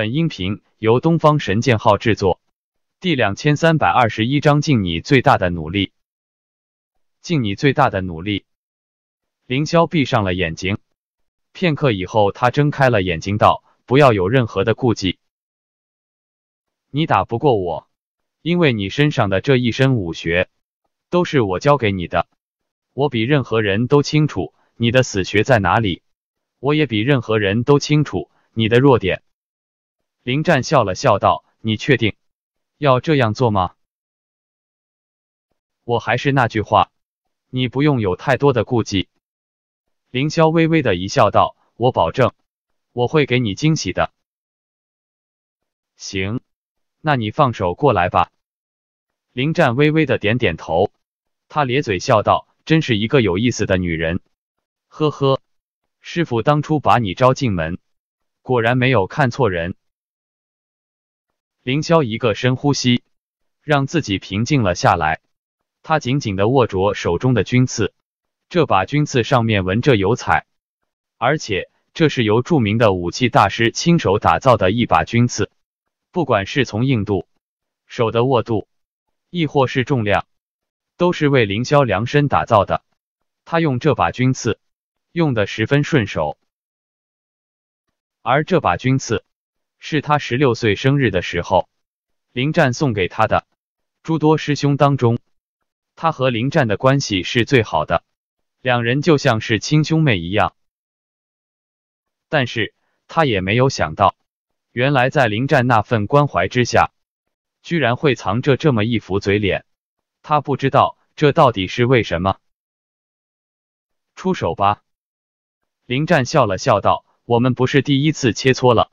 本音频由东方神剑号制作，第两千三百二十一章：尽你最大的努力，尽你最大的努力。凌霄闭上了眼睛，片刻以后，他睁开了眼睛，道：“不要有任何的顾忌，你打不过我，因为你身上的这一身武学，都是我教给你的。我比任何人都清楚你的死穴在哪里，我也比任何人都清楚你的弱点。”林战笑了笑道：“你确定要这样做吗？”我还是那句话，你不用有太多的顾忌。”凌霄微微的一笑道：“我保证，我会给你惊喜的。”行，那你放手过来吧。”林战微微的点点头，他咧嘴笑道：“真是一个有意思的女人。”呵呵，师傅当初把你招进门，果然没有看错人。凌霄一个深呼吸，让自己平静了下来。他紧紧地握着手中的军刺，这把军刺上面纹着油彩，而且这是由著名的武器大师亲手打造的一把军刺。不管是从硬度、手的握度，亦或是重量，都是为凌霄量身打造的。他用这把军刺，用得十分顺手。而这把军刺。是他十六岁生日的时候，林战送给他的。诸多师兄当中，他和林战的关系是最好的，两人就像是亲兄妹一样。但是他也没有想到，原来在林战那份关怀之下，居然会藏着这么一副嘴脸。他不知道这到底是为什么。出手吧，林战笑了笑道：“我们不是第一次切磋了。”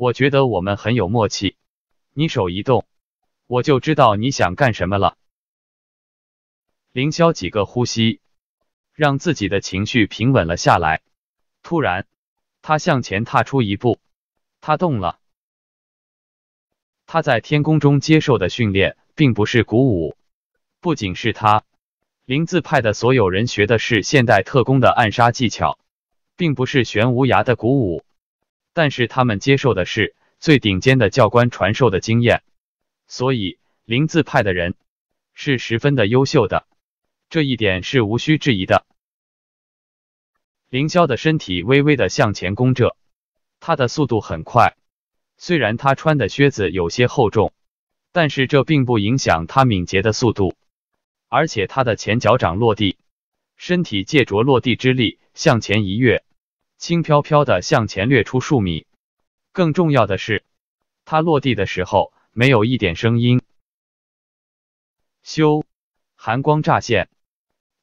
我觉得我们很有默契，你手一动，我就知道你想干什么了。凌霄几个呼吸，让自己的情绪平稳了下来。突然，他向前踏出一步，他动了。他在天宫中接受的训练并不是鼓舞，不仅是他，林字派的所有人学的是现代特工的暗杀技巧，并不是玄无涯的鼓舞。但是他们接受的是最顶尖的教官传授的经验，所以零字派的人是十分的优秀的，这一点是无需质疑的。凌霄的身体微微的向前弓着，他的速度很快，虽然他穿的靴子有些厚重，但是这并不影响他敏捷的速度，而且他的前脚掌落地，身体借着落地之力向前一跃。轻飘飘的向前掠出数米，更重要的是，他落地的时候没有一点声音。咻，寒光乍现，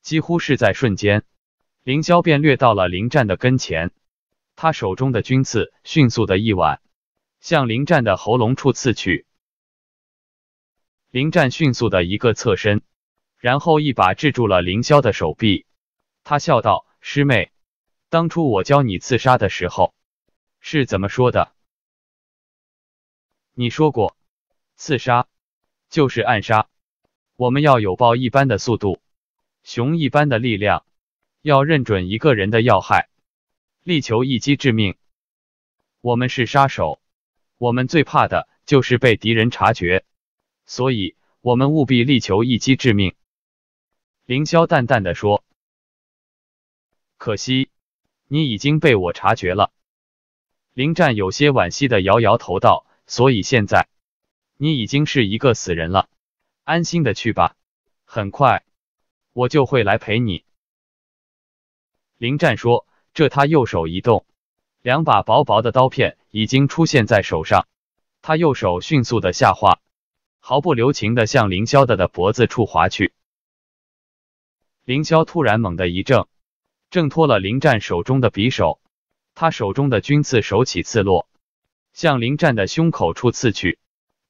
几乎是在瞬间，凌霄便掠到了林战的跟前。他手中的军刺迅速的一挽，向林战的喉咙处刺去。林战迅速的一个侧身，然后一把制住了凌霄的手臂。他笑道：“师妹。”当初我教你刺杀的时候是怎么说的？你说过，刺杀就是暗杀，我们要有豹一般的速度，熊一般的力量，要认准一个人的要害，力求一击致命。我们是杀手，我们最怕的就是被敌人察觉，所以我们务必力求一击致命。凌霄淡淡的说：“可惜。”你已经被我察觉了，林战有些惋惜的摇摇头道：“所以现在，你已经是一个死人了，安心的去吧。很快，我就会来陪你。”林战说：“这他右手一动，两把薄薄的刀片已经出现在手上，他右手迅速的下滑，毫不留情的向凌霄的的脖子处划去。”凌霄突然猛地一怔。挣脱了林战手中的匕首，他手中的军刺手起刺落，向林战的胸口处刺去。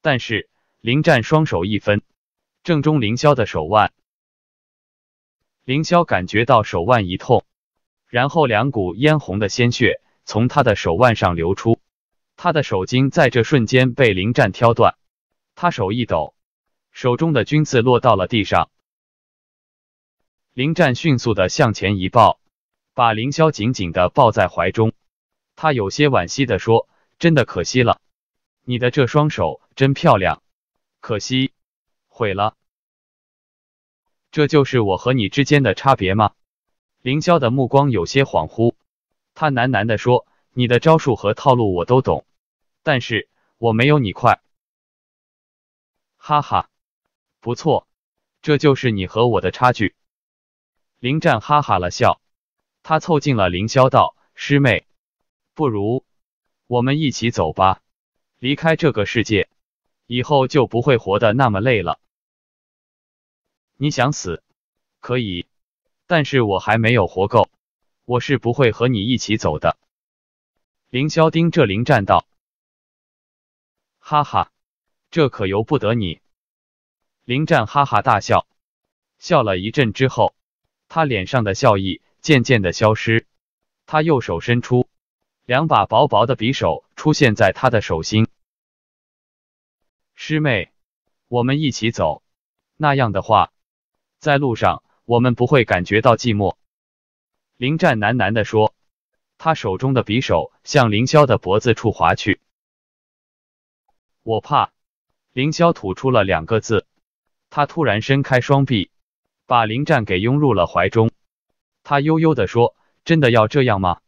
但是林战双手一分，正中凌霄的手腕。凌霄感觉到手腕一痛，然后两股嫣红的鲜血从他的手腕上流出，他的手筋在这瞬间被林战挑断。他手一抖，手中的军刺落到了地上。林战迅速的向前一抱。把凌霄紧紧地抱在怀中，他有些惋惜地说：“真的可惜了，你的这双手真漂亮，可惜毁了。”这就是我和你之间的差别吗？凌霄的目光有些恍惚，他喃喃地说：“你的招数和套路我都懂，但是我没有你快。”哈哈，不错，这就是你和我的差距。林战哈哈了笑。他凑近了凌霄，道：“师妹，不如我们一起走吧，离开这个世界，以后就不会活得那么累了。你想死，可以，但是我还没有活够，我是不会和你一起走的。”凌霄盯着凌战道：“哈哈，这可由不得你。”凌战哈哈大笑，笑了一阵之后，他脸上的笑意。渐渐的消失，他右手伸出，两把薄薄的匕首出现在他的手心。师妹，我们一起走，那样的话，在路上我们不会感觉到寂寞。林战喃喃的说，他手中的匕首向凌霄的脖子处划去。我怕，凌霄吐出了两个字，他突然伸开双臂，把林战给拥入了怀中。他悠悠的说：“真的要这样吗？”“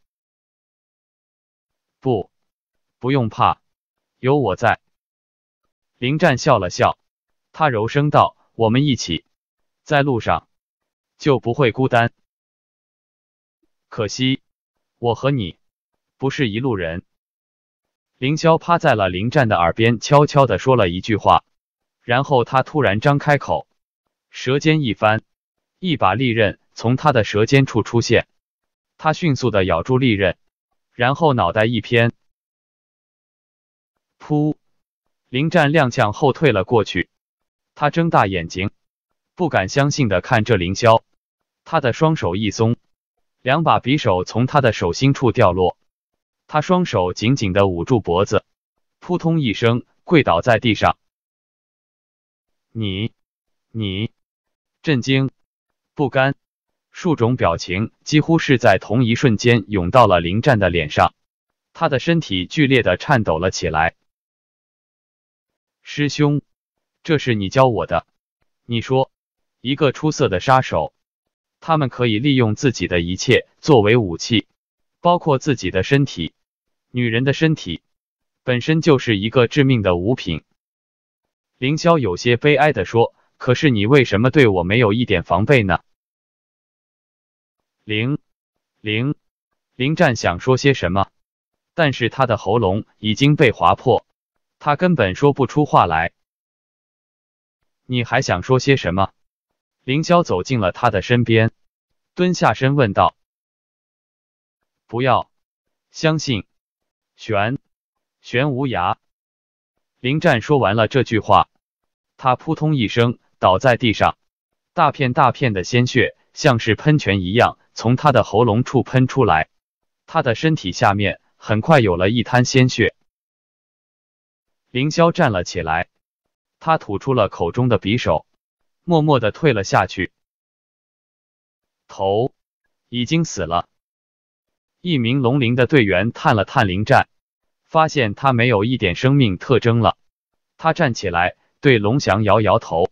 不，不用怕，有我在。”林战笑了笑，他柔声道：“我们一起，在路上就不会孤单。”可惜，我和你不是一路人。凌霄趴在了林战的耳边，悄悄的说了一句话，然后他突然张开口，舌尖一翻，一把利刃。从他的舌尖处出现，他迅速的咬住利刃，然后脑袋一偏，噗！林战踉跄后退了过去。他睁大眼睛，不敢相信的看着凌霄。他的双手一松，两把匕首从他的手心处掉落。他双手紧紧的捂住脖子，扑通一声跪倒在地上。你，你，震惊，不甘。数种表情几乎是在同一瞬间涌到了林战的脸上，他的身体剧烈的颤抖了起来。师兄，这是你教我的。你说，一个出色的杀手，他们可以利用自己的一切作为武器，包括自己的身体，女人的身体，本身就是一个致命的物品。凌霄有些悲哀的说：“可是你为什么对我没有一点防备呢？”零，零，林战想说些什么，但是他的喉咙已经被划破，他根本说不出话来。你还想说些什么？凌霄走进了他的身边，蹲下身问道：“不要，相信，玄，玄无涯。”林战说完了这句话，他扑通一声倒在地上，大片大片的鲜血像是喷泉一样。从他的喉咙处喷出来，他的身体下面很快有了一滩鲜血。凌霄站了起来，他吐出了口中的匕首，默默的退了下去。头已经死了。一名龙鳞的队员探了探凌战，发现他没有一点生命特征了。他站起来对龙翔摇摇头。